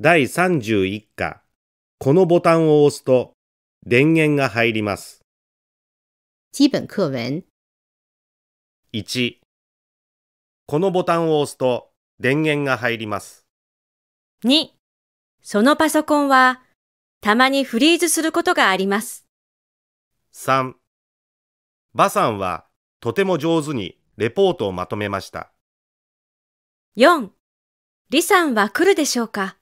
第31課、このボタンを押すと電源が入ります。基本課文1、このボタンを押すと電源が入ります。2、そのパソコンはたまにフリーズすることがあります。3、バさんはとても上手にレポートをまとめました。4、リさんは来るでしょうか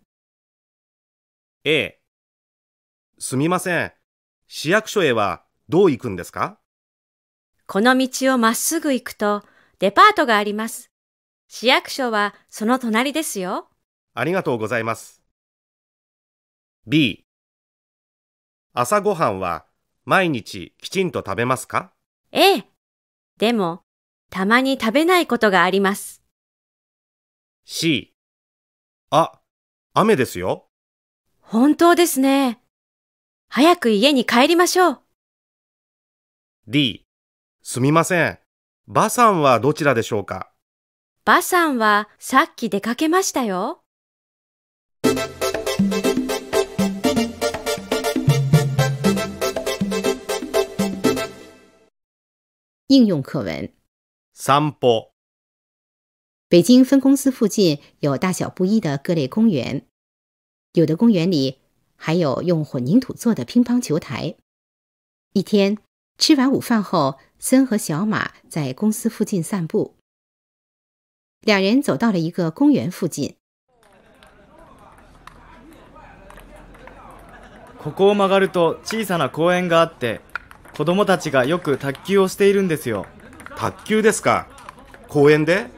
A すみません。市役所へはどう行くんですかこの道をまっすぐ行くとデパートがあります。市役所はその隣ですよ。ありがとうございます。B 朝ごはんは毎日きちんと食べますかええ。でも、たまに食べないことがあります。C あ、雨ですよ。本当ですね。早く家に帰りましょう。D、すみません。ばさんはどちらでしょうかばさんはさっき出かけましたよ。应用课文：散歩。北京分公司附近有大小不一的各类公园。有的公园里还有用混凝土做的乒乓球台。一天吃完午饭后，森和小马在公司附近散步。两人走到了一个公园附近。ここを曲がると小さな公園があって、子供たちがよく卓球をしているんですよ。卓球ですか？公園で？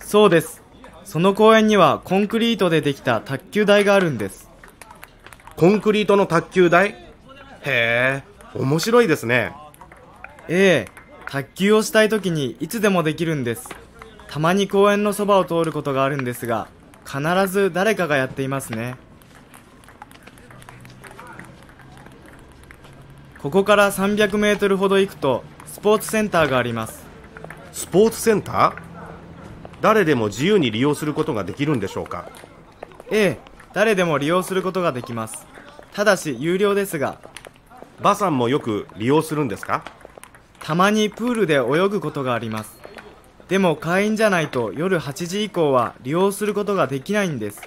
そうです。その公園にはコンクリートでできた卓球台があるんですコンクリートの卓球台へえ面白いですねええ卓球をしたい時にいつでもできるんですたまに公園のそばを通ることがあるんですが必ず誰かがやっていますねここから300メートルほど行くとスポーツセンターがありますスポーツセンター誰でも自由に利用することができるんでしょうかええ誰でも利用することができますただし有料ですが馬さんもよく利用するんですかたまにプールで泳ぐことがありますでも会員じゃないと夜8時以降は利用することができないんです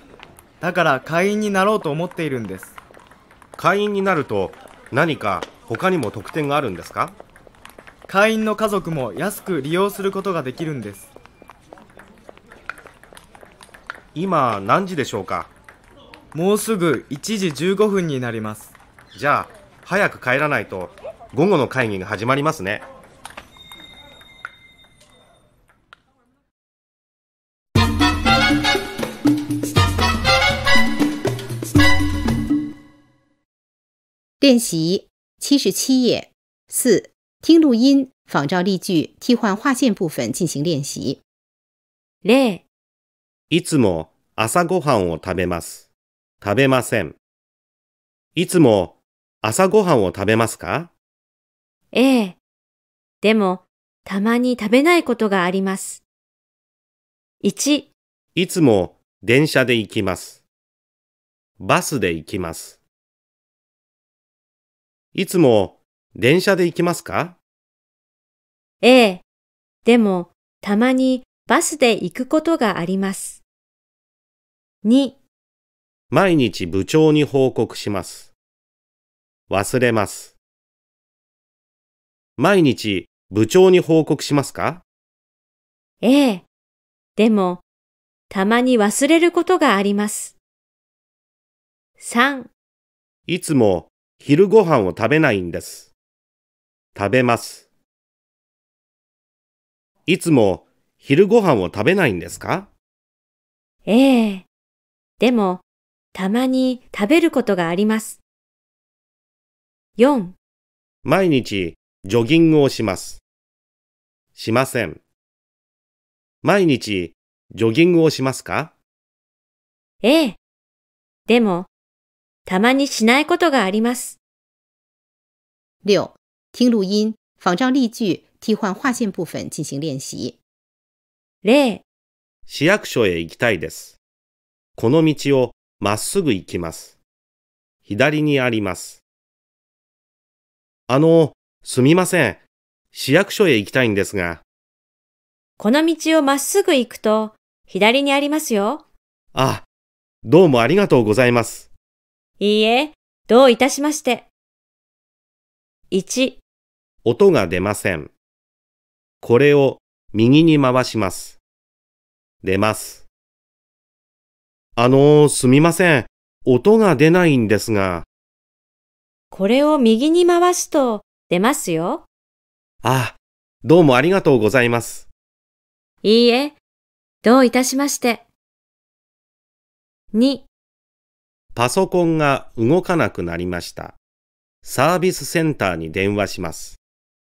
だから会員になろうと思っているんです会員になると何か他にも特典があるんですか会員の家族も安く利用することができるんです今何時でしょうかもうすぐ1時15分になりますじゃあ早く帰らないと午後の会議が始まりますね七十七页四听录音，仿照例句替换划线部分进行例いつも朝ごはんを食べます。食べません。いつも朝ごはんを食べますかええ。でも、たまに食べないことがあります。1、いつも電車で行きます。バスで行きます。いつも電車で行きますかええ。でも、たまにバスで行くことがあります。2毎日部長に報告します。忘れます。毎日部長に報告しますかええ。でも、たまに忘れることがあります。3いつも昼ご飯を食べないんです。食べます。いつも昼ご飯を食べないんですかええ。でも、たまに食べることがあります。4毎日ジョギングをします。しません。毎日ジョギングをしますかええ。でも、たまにしないことがあります。6. 听录音，仿照例句，替换划线部分进行练习。例、市役所へ行きたいです。この道をまっすぐ行きます。左にあります。あの、すみません。市役所へ行きたいんですが。この道をまっすぐ行くと、左にありますよ。あ、どうもありがとうございます。いいえ、どういたしまして。1、音が出ません。これを右に回します。出ます。あの、すみません。音が出ないんですが。これを右に回すと出ますよ。あどうもありがとうございます。いいえ、どういたしまして。2パソコンが動かなくなりました。サービスセンターに電話します。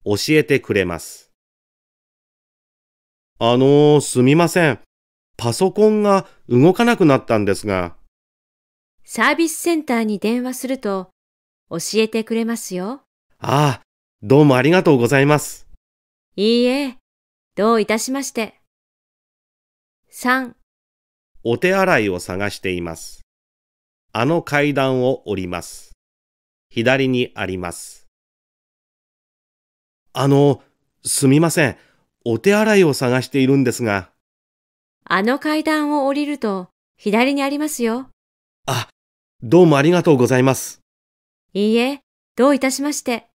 教えてくれます。あの、すみません。パソコンが動かなくなったんですが。サービスセンターに電話すると教えてくれますよ。ああ、どうもありがとうございます。いいえ、どういたしまして。3お手洗いを探しています。あの階段を降ります。左にあります。あの、すみません。お手洗いを探しているんですが。あの階段を降りると、左にありますよ。あ、どうもありがとうございます。いいえ、どういたしまして。